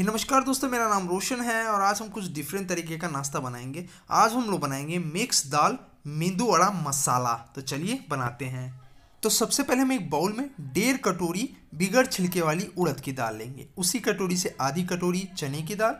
नमस्कार दोस्तों मेरा नाम रोशन है और आज हम कुछ डिफरेंट तरीके का नाश्ता बनाएंगे आज हम लोग बनाएंगे मिक्स दाल मेंदू वड़ा मसाला तो चलिए बनाते हैं तो सबसे पहले हम एक बाउल में डेढ़ कटोरी बिगड़ छिलके वाली उड़द की दाल लेंगे उसी कटोरी से आधी कटोरी चने की दाल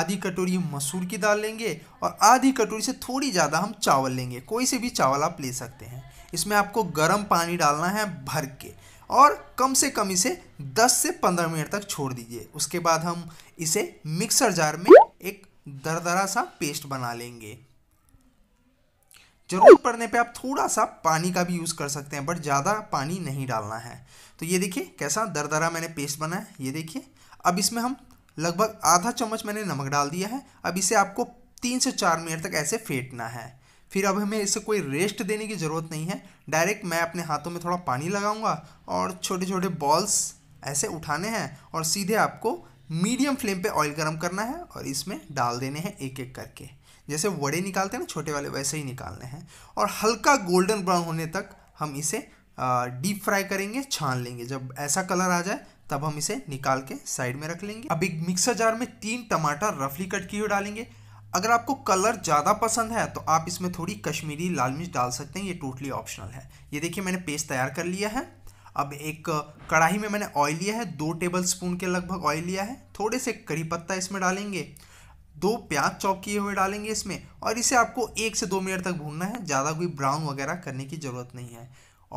आधी कटोरी मसूर की दाल लेंगे और आधी कटोरी से थोड़ी ज़्यादा हम चावल लेंगे कोई से भी चावल आप ले सकते हैं इसमें आपको गर्म पानी डालना है भर के और कम से कम इसे 10 से 15 मिनट तक छोड़ दीजिए उसके बाद हम इसे मिक्सर जार में एक दरदरा सा पेस्ट बना लेंगे ज़रूरत पड़ने पे आप थोड़ा सा पानी का भी यूज़ कर सकते हैं बट ज़्यादा पानी नहीं डालना है तो ये देखिए कैसा दरदरा मैंने पेस्ट बनाया ये देखिए अब इसमें हम लगभग आधा चम्मच मैंने नमक डाल दिया है अब इसे आपको तीन से चार मिनट तक ऐसे फेंटना है फिर अब हमें इसे कोई रेस्ट देने की ज़रूरत नहीं है डायरेक्ट मैं अपने हाथों में थोड़ा पानी लगाऊंगा और छोटे छोटे बॉल्स ऐसे उठाने हैं और सीधे आपको मीडियम फ्लेम पे ऑयल गर्म करना है और इसमें डाल देने हैं एक एक करके जैसे वड़े निकालते हैं ना छोटे वाले वैसे ही निकालने हैं और हल्का गोल्डन ब्राउन होने तक हम इसे डीप फ्राई करेंगे छान लेंगे जब ऐसा कलर आ जाए तब हम इसे निकाल के साइड में रख लेंगे अब एक मिक्सर जार में तीन टमाटर रफली कट किए हुए डालेंगे अगर आपको कलर ज़्यादा पसंद है तो आप इसमें थोड़ी कश्मीरी लाल मिर्च डाल सकते हैं ये टोटली ऑप्शनल है ये देखिए मैंने पेस्ट तैयार कर लिया है अब एक कढ़ाई में मैंने ऑयल लिया है दो टेबल स्पून के लगभग ऑयल लिया है थोड़े से करी पत्ता इसमें डालेंगे दो प्याज चॉप किए हुए डालेंगे इसमें और इसे आपको एक से दो मिनट तक भूनना है ज़्यादा कोई ब्राउन वगैरह करने की ज़रूरत नहीं है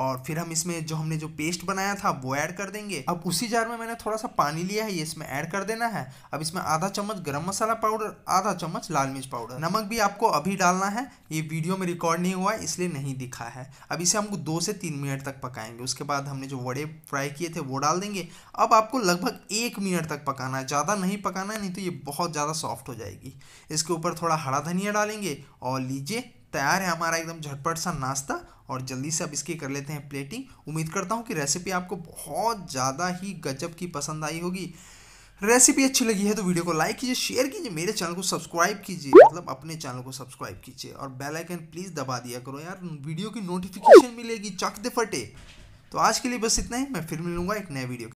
और फिर हम इसमें जो हमने जो पेस्ट बनाया था वो ऐड कर देंगे अब उसी जार में मैंने थोड़ा सा पानी लिया है ये इसमें ऐड कर देना है अब इसमें आधा चम्मच गरम मसाला पाउडर आधा चम्मच लाल मिर्च पाउडर नमक भी आपको अभी डालना है ये वीडियो में रिकॉर्ड नहीं हुआ है इसलिए नहीं दिखा है अब इसे हमको दो से तीन मिनट तक पकाएंगे उसके बाद हमने जो वड़े फ्राई किए थे वो डाल देंगे अब आपको लगभग एक मिनट तक पकाना है ज़्यादा नहीं पकाना है नहीं तो ये बहुत ज़्यादा सॉफ्ट हो जाएगी इसके ऊपर थोड़ा हरा धनिया डालेंगे और लीजिए तैयार है हमारा एकदम झटपट सा नाश्ता और जल्दी से अब इसकी कर लेते हैं प्लेटिंग उम्मीद करता हूँ कि रेसिपी आपको बहुत ज़्यादा ही गजब की पसंद आई होगी रेसिपी अच्छी लगी है तो वीडियो को लाइक कीजिए शेयर कीजिए मेरे चैनल को सब्सक्राइब कीजिए मतलब अपने चैनल को सब्सक्राइब कीजिए और बेल आइकन प्लीज़ दबा दिया करो यार वीडियो की नोटिफिकेशन मिलेगी चक दे फटे तो आज के लिए बस इतना ही मैं फिर मिलूंगा एक नए वीडियो